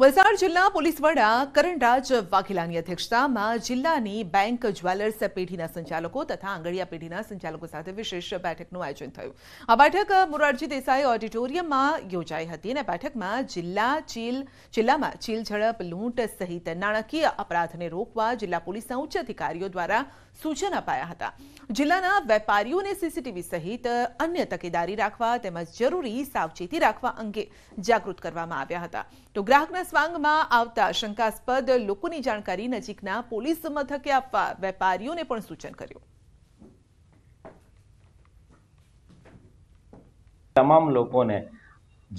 વસાર જિલ્લા પોલીસ વડા કરણરાજ વાઘેલાની અધ્યક્ષતામાં જિલ્લાની બેંક જ્વેલર્સા પેઢીના સંચાલકો તથા આંગળીયા પેઢીના સંચાલકો સાથે વિશેષ બેઠકનું આયોજન થયું આ બેઠક મુરારજી દેસાઈ ઓડિટોરિયમમાં યોજાય હતી અને બેઠકમાં જિલ્લા ચીલ જિલ્લામાં ચીલ ઝડપ લૂંટ સહિત નાણાકીય અપરાધને રોકવા જિલ્લા પોલીસના ઉચ્ચ અધિકારીઓ દ્વારા સૂચન અપાયા હતા જિલ્લાના વેપારીઓને સીસીટીવી સહિત અન્ય તકેદારી રાખવા તેમાં જરૂરી સાવચેતી રાખવા અંગે જાગૃત કરવામાં આવ્યા હતા તો ગ્રાહક સ્વાંગમાં આવતા શંકાસ્પદ લોકોની જાણકારી નજીકના પોલીસ મથકે આપવા વેપારીઓને પણ સૂચન કર્યું તમામ લોકોને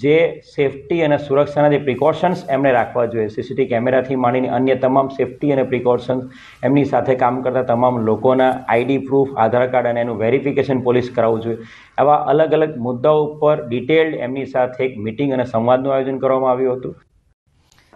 જે સેફટી અને સુરક્ષાના જે પ્રિકોશન્સ એમણે રાખવા જોઈએ સીસીટી કેમેરાથી માંડીને અન્ય તમામ સેફટી અને પ્રિકોશન્સ એમની સાથે કામ કરતા તમામ લોકોના આઈડી પ્રૂફ આધાર કાર્ડ અને એનું વેરિફિકેશન પોલીસ કરાવવું જોઈએ આવા અલગ અલગ મુદ્દાઓ ઉપર ડિટેલ્ડ એમની સાથે એક મિટિંગ અને સંવાદનું આયોજન કરવામાં આવ્યું હતું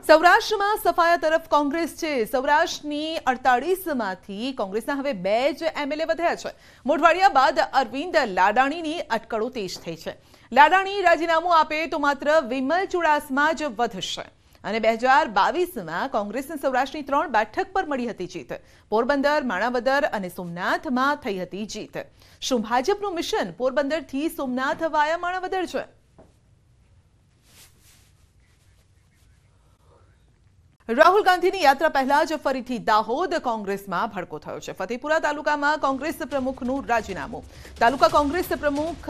સૌરાષ્ટ્રમાં સફાયા તરફ કોંગ્રેસ છે સૌરાષ્ટ્રની અડતાળીસમાંથી કોંગ્રેસના હવે બે જ એમએલએ વધ્યા છે મોઢવાડિયા બાદ અરવિંદ લાડાણીની અટકળો તેજ થઈ છે લાડાણી રાજીનામું આપે તો માત્ર વિમલ ચુડાસમાં જ વધશે અને બે હજાર બાવીસમાં કોંગ્રેસને સૌરાષ્ટ્રની ત્રણ બેઠક પર મળી હતી જીત પોરબંદર માણાવદર અને સોમનાથમાં થઈ હતી જીત શું ભાજપનું મિશન પોરબંદરથી સોમનાથ વાયા માણાવદર છે રાહુલ ગાંધીની યાત્રા પહેલા જ ફરીથી દાહોદ કોંગ્રેસમાં ભડકો થયો છે ફતેપુરા તાલુકામાં કોંગ્રેસ પ્રમુખનો રાજીનામું તાલુકા કોંગ્રેસ પ્રમુખ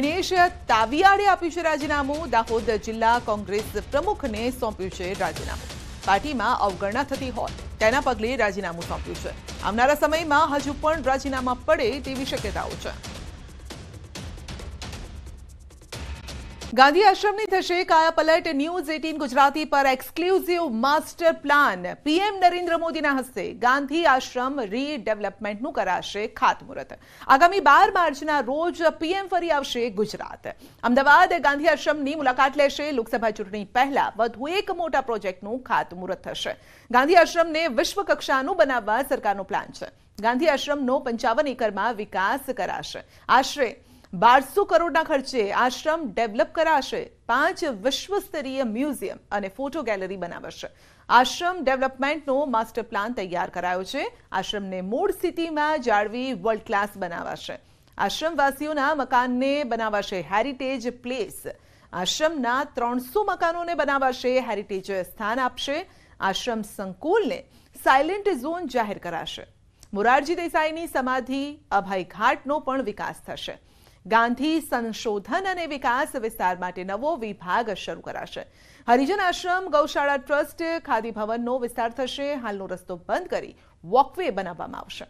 મિનેશ તાવિયાડે આપી છે રાજીનામું દાહોદ જિલ્લા કોંગ્રેસ પ્રમુખને સોંપ્યુ છે રાજીનામું પાર્ટીમાં અવગણના થતી હો તેના પગલે રાજીનામું સોંપ્યું છે આવનારા સમયમાં હજુ પણ રાજીનામા પડઈ દેવી શક્યતાઓ છે ગાંધી આશ્રમની થશે કાયાપલટ న్యూઝ 18 ગુજરાતી પર exclusive master plan PM Narendra મોદીના હસ્તે ગાંધી આશ્રમ રીડેવલપમેન્ટ નું કરાવશે ખાત મુરત આગામી 12 માર્ચના રોજ પીએમ ફરી આવશે ગુજરાત અમદાવાદ ગાંધી આશ્રમની મુલાકાત લેશે લોકસભા ચૂંટણી પહેલા વધુ એક મોટો પ્રોજેક્ટ નું ખાત મુરત થશે ગાંધી આશ્રમ ને વિશ્વકક્ષાનું બનાવવાનો સરકારનો પ્લાન છે ગાંધી આશ્રમ નો 55 એકર માં વિકાસ કરાવશે આશ્રમ 1200 કરોડના ખર્ચે આશ્રમ ડેવલપ કરાશે પાંચ વિશ્વસ્તરીય મ્યુઝિયમ અને ફોટો ગેલેરી બનાવશે આશ્રમ ડેવલપમેન્ટનો માસ્ટર પ્લાન તૈયાર કરાયો છે આશ્રમને મોડ સિતિમાં જાડવી વર્લ્ડ ક્લાસ બનાવશે આશ્રમવાસીઓના મકાનને બનાવશે હેરીટેજ પ્લેસ આશ્રમના 300 મકાનોને બનાવશે હેરીટેજ સ્થાન આપશે આશ્રમ સંકુલને સાયલન્ટ ઝોન જાહેર કરાશે મોરારજી દેસાઈની સમાધિ અભયખાટનો પણ વિકાસ થશે ગાંધી સંશોધન અને વિકાસ વિસ્તાર માટે નવો વિભાગ શરૂ કરાશે હરિજન આશ્રમ ગૌશાળા ટ્રસ્ટ ખાદી ભવનનો વિસ્તાર થશે હાલનો રસ્તો બંધ કરી વોકવે બનાવવામાં આવશે